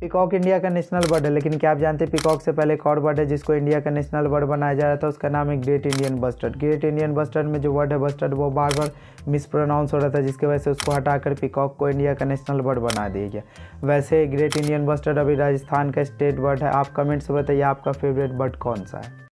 peacock India का national bird है लेकिन क्या आप जानते हैं पिकॉक से पहले एक और बर्ड है जिसको इंडिया का नेशनल बर्ड बनाया जा रहा था उसका नाम है great Indian bustard great Indian bustard में जो वर्ड है बस्टर्ड वो बार बार मिसप्रोनाउंस हो रहा था जिसकी वजह से उसको हटाकर पिकॉक को इंडिया का नेशनल बर्ड बना दिया गया वैसे ग्रेट इंडियन बस्टर्ड अभी राजस्थान का स्टेट बर्ड है आप कमेंट्स बताइए आपका फेवरेट बर्ड कौन सा है